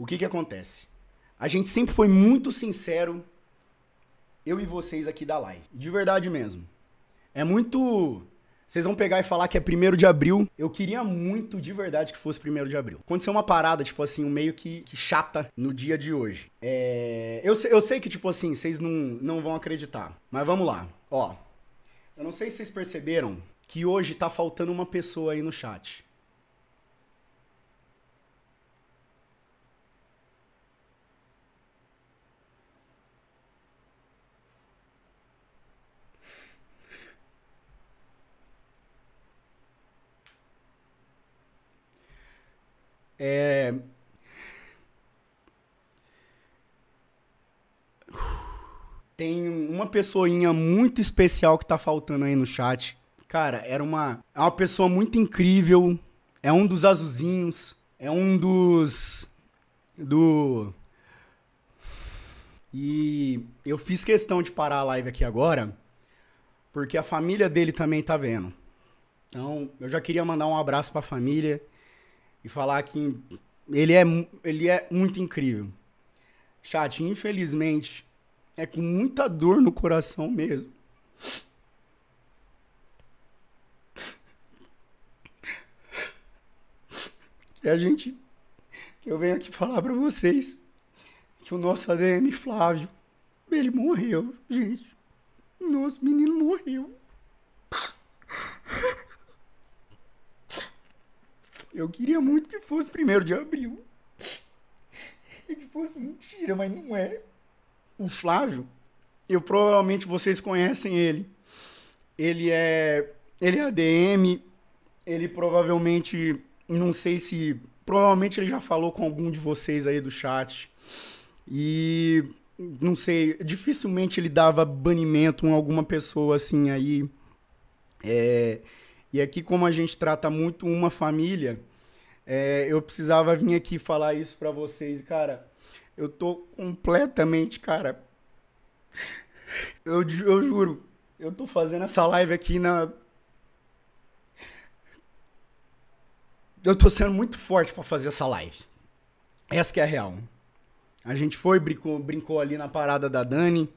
O que que acontece? A gente sempre foi muito sincero, eu e vocês aqui da live. De verdade mesmo. É muito. Vocês vão pegar e falar que é primeiro de abril. Eu queria muito, de verdade, que fosse primeiro de abril. Aconteceu uma parada, tipo assim, um meio que, que chata no dia de hoje. É... Eu, eu sei que, tipo assim, vocês não, não vão acreditar. Mas vamos lá. Ó. Eu não sei se vocês perceberam que hoje tá faltando uma pessoa aí no chat. É... Tem uma pessoinha muito especial que tá faltando aí no chat. Cara, era uma, é uma pessoa muito incrível. É um dos azulzinhos. É um dos. Do. E eu fiz questão de parar a live aqui agora, porque a família dele também tá vendo. Então, eu já queria mandar um abraço para a família e falar que ele é, ele é muito incrível. Chat, infelizmente, é com muita dor no coração mesmo. Que a gente. Que eu venho aqui falar para vocês que o nosso ADM Flávio, ele morreu, gente. Nosso menino morreu. Eu queria muito que fosse primeiro de abril. E que fosse mentira, mas não é. O Flávio, eu provavelmente vocês conhecem ele. Ele é. Ele é ADM. Ele provavelmente. Não sei se. Provavelmente ele já falou com algum de vocês aí do chat. E não sei, dificilmente ele dava banimento em alguma pessoa assim aí. É, e aqui, como a gente trata muito uma família, é, eu precisava vir aqui falar isso para vocês, cara. Eu tô completamente, cara. Eu, eu juro, eu tô fazendo essa live aqui na. Eu tô sendo muito forte para fazer essa live. Essa que é a real. A gente foi, brincou, brincou ali na parada da Dani.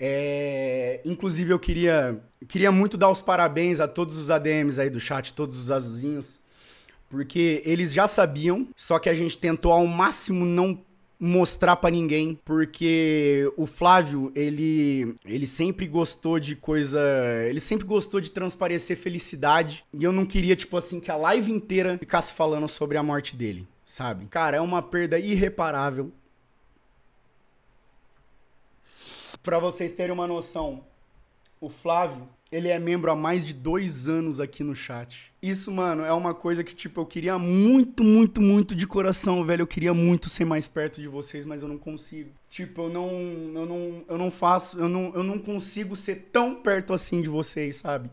É, inclusive, eu queria, eu queria muito dar os parabéns a todos os ADMs aí do chat, todos os azulzinhos. Porque eles já sabiam, só que a gente tentou ao máximo não mostrar para ninguém, porque o Flávio, ele ele sempre gostou de coisa, ele sempre gostou de transparecer felicidade, e eu não queria tipo assim que a live inteira ficasse falando sobre a morte dele, sabe? Cara, é uma perda irreparável. Para vocês terem uma noção, o Flávio, ele é membro há mais de dois anos aqui no chat. Isso, mano, é uma coisa que, tipo, eu queria muito, muito, muito de coração, velho. Eu queria muito ser mais perto de vocês, mas eu não consigo. Tipo, eu não. Eu não, eu não faço. Eu não, eu não consigo ser tão perto assim de vocês, sabe?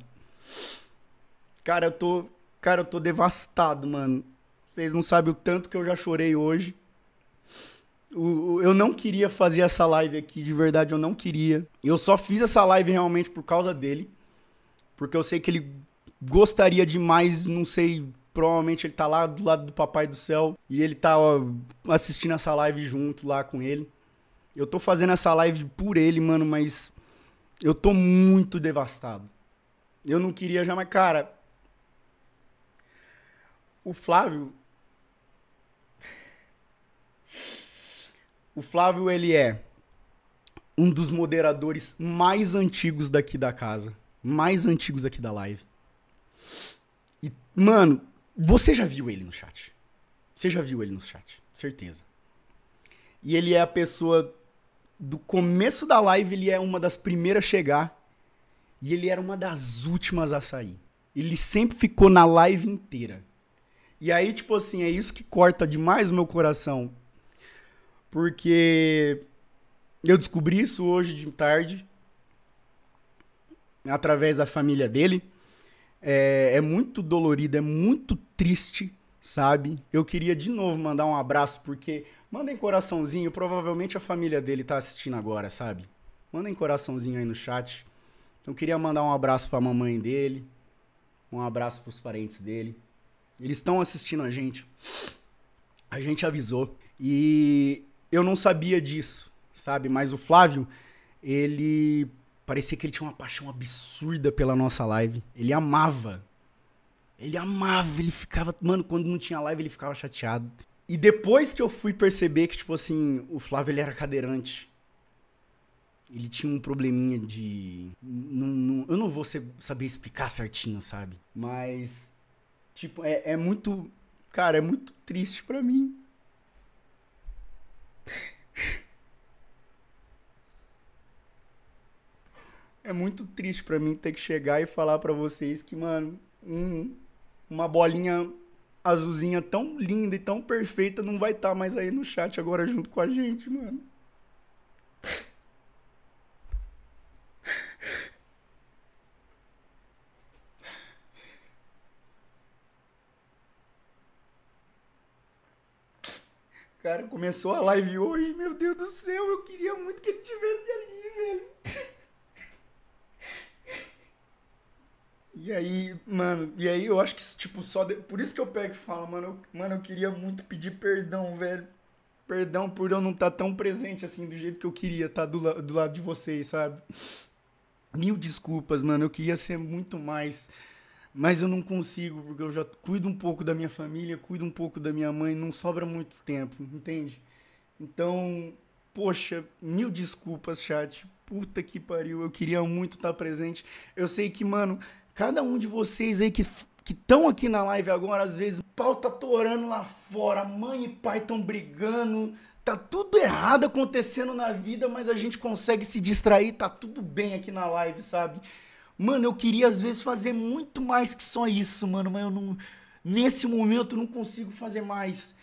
Cara, eu tô. Cara, eu tô devastado, mano. Vocês não sabem o tanto que eu já chorei hoje eu não queria fazer essa live aqui, de verdade eu não queria. Eu só fiz essa live realmente por causa dele, porque eu sei que ele gostaria demais, não sei, provavelmente ele tá lá do lado do Papai do Céu e ele tá ó, assistindo essa live junto lá com ele. Eu tô fazendo essa live por ele, mano, mas eu tô muito devastado. Eu não queria já, mas cara, o Flávio, O Flávio, ele é um dos moderadores mais antigos daqui da casa. Mais antigos aqui da live. E, mano, você já viu ele no chat. Você já viu ele no chat, certeza. E ele é a pessoa do começo da live, ele é uma das primeiras a chegar e ele era uma das últimas a sair. Ele sempre ficou na live inteira. E aí, tipo assim, é isso que corta demais o meu coração porque eu descobri isso hoje de tarde, através da família dele. É, é, muito dolorido, é muito triste, sabe? Eu queria de novo mandar um abraço, porque mandem coraçãozinho, provavelmente a família dele tá assistindo agora, sabe? Mandem coraçãozinho aí no chat. Então, eu queria mandar um abraço pra mamãe dele, um abraço pros parentes dele. Eles estão assistindo a gente. A gente avisou. E eu não sabia disso, sabe? Mas o Flávio, ele parecia que ele tinha uma paixão absurda pela nossa live. Ele amava. Ele amava, ele ficava, mano, quando não tinha live ele ficava chateado. E depois que eu fui perceber que tipo assim, o Flávio ele era cadeirante. Ele tinha um probleminha de não, não, eu não vou saber explicar certinho, sabe? Mas tipo, é, é muito cara, é muito triste para mim é muito triste para mim ter que chegar e falar para vocês que, mano, um, uma bolinha azulzinha tão linda e tão perfeita não vai estar tá mais aí no chat agora junto com a gente, mano. Cara, começou a live hoje, meu Deus do céu, eu queria muito que ele tivesse ali, velho. E aí, mano, e aí eu acho que, tipo, só. De... Por isso que eu pego e falo, mano, eu, mano, eu queria muito pedir perdão, velho. Perdão por eu não estar tá tão presente assim do jeito que eu queria estar tá do, la... do lado de vocês, sabe? Mil desculpas, mano. Eu queria ser muito mais. Mas eu não consigo, porque eu já cuido um pouco da minha família, cuido um pouco da minha mãe, não sobra muito tempo, entende? Então, poxa, mil desculpas, chat. Puta que pariu, eu queria muito estar tá presente. Eu sei que, mano, Cada um de vocês aí que que estão aqui na live agora, às vezes o pau tá torando lá fora, mãe e pai estão brigando, tá tudo errado acontecendo na vida, mas a gente consegue se distrair, tá tudo bem aqui na live, sabe? Mano, eu queria às vezes fazer muito mais que só isso, mano, mas eu não nesse momento eu não consigo fazer mais.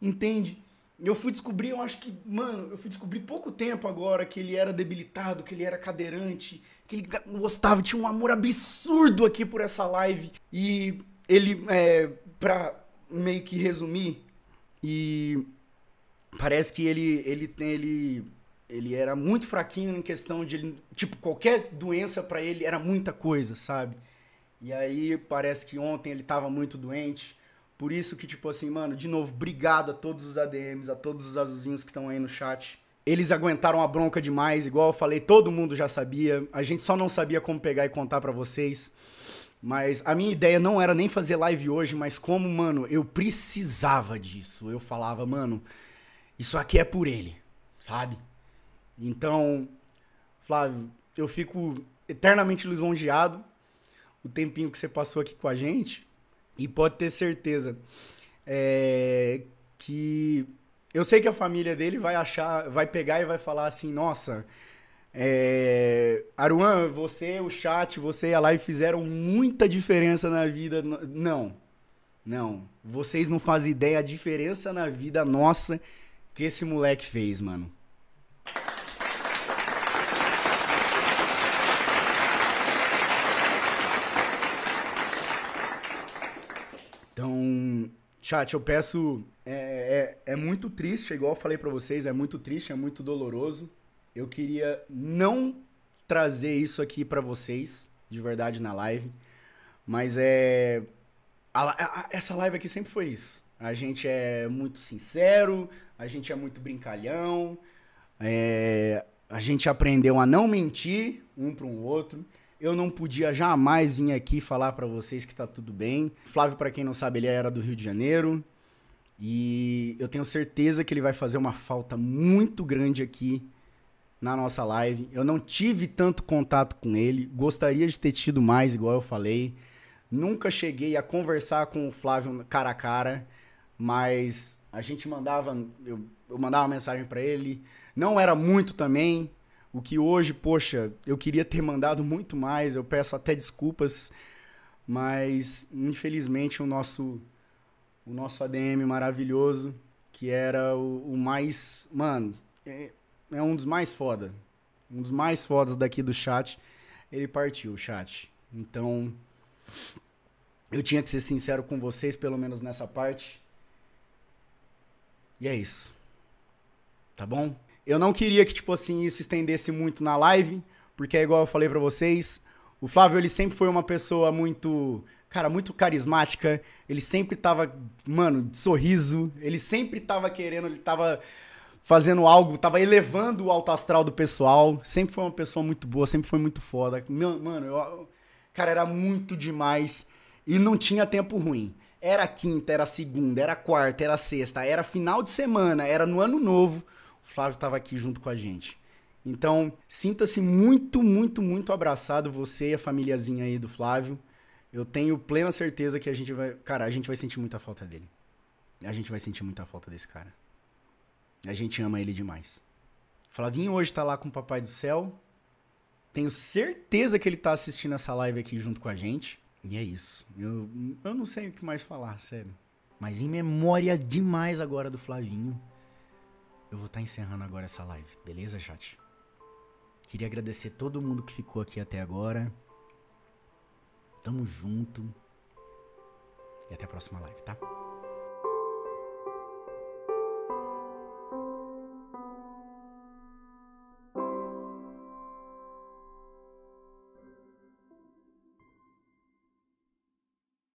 Entende? Eu fui descobrir, eu acho que, mano, eu fui descobrir pouco tempo agora que ele era debilitado, que ele era cadeirante, que ele gostava, tinha um amor absurdo aqui por essa live. E ele, é, pra meio que resumir, e parece que ele, ele tem, ele, ele era muito fraquinho em questão de, ele, tipo, qualquer doença para ele era muita coisa, sabe? E aí parece que ontem ele tava muito doente. Por isso que, tipo assim, mano, de novo, obrigado a todos os ADMs, a todos os azulzinhos que estão aí no chat. Eles aguentaram a bronca demais, igual eu falei, todo mundo já sabia. A gente só não sabia como pegar e contar para vocês. Mas a minha ideia não era nem fazer live hoje, mas como, mano, eu precisava disso. Eu falava, mano, isso aqui é por ele, sabe? Então, Flávio, eu fico eternamente lisonjeado o tempinho que você passou aqui com a gente. E pode ter certeza é, que eu sei que a família dele vai achar, vai pegar e vai falar assim, nossa, é, Aruan, você, o chat, você e a live fizeram muita diferença na vida. Não, não. Vocês não fazem ideia a diferença na vida nossa que esse moleque fez, mano. Então, chat, eu peço é, é, é, muito triste, igual eu falei para vocês, é muito triste, é muito doloroso. Eu queria não trazer isso aqui para vocês, de verdade, na live. Mas é. A, a, essa live aqui sempre foi isso. A gente é muito sincero, a gente é muito brincalhão, é, a gente aprendeu a não mentir um para um outro. Eu não podia jamais vir aqui falar para vocês que tá tudo bem. Flávio, para quem não sabe, ele era do Rio de Janeiro. E eu tenho certeza que ele vai fazer uma falta muito grande aqui na nossa live. Eu não tive tanto contato com ele, gostaria de ter tido mais, igual eu falei. Nunca cheguei a conversar com o Flávio cara a cara, mas a gente mandava, eu, eu mandava mensagem para ele. Não era muito também, o que hoje, poxa, eu queria ter mandado muito mais, eu peço até desculpas, mas infelizmente o nosso o nosso ADM maravilhoso, que era o, o mais. Mano, é, é, um dos mais foda. Um dos mais fodas daqui do chat. Ele partiu, o chat. Então. Eu tinha que ser sincero com vocês, pelo menos nessa parte. E é isso. Tá bom? Eu não queria que, tipo assim, isso estendesse muito na live, porque é igual eu falei para vocês, o Flávio ele sempre foi uma pessoa muito cara, muito carismática. Ele sempre tava, mano, de sorriso. Ele sempre tava querendo, ele tava fazendo algo, tava elevando o alto astral do pessoal. Sempre foi uma pessoa muito boa, sempre foi muito foda. Meu, mano, eu, cara, era muito demais. E não tinha tempo ruim. Era quinta, era segunda, era quarta, era sexta, era final de semana, era no ano novo. O Flávio tava aqui junto com a gente. Então, sinta-se muito, muito, muito abraçado, você e a famíliazinha aí do Flávio. Eu tenho plena certeza que a gente vai. Cara, a gente vai sentir muita falta dele. A gente vai sentir muita falta desse cara. A gente ama ele demais. Flavinho hoje tá lá com o Papai do Céu. Tenho certeza que ele tá assistindo essa live aqui junto com a gente. E é isso. Eu, eu não sei o que mais falar, sério. Mas em memória demais agora do Flavinho, eu vou estar tá encerrando agora essa live, beleza, chat? Queria agradecer todo mundo que ficou aqui até agora. Tamo junto. E até a próxima live, tá?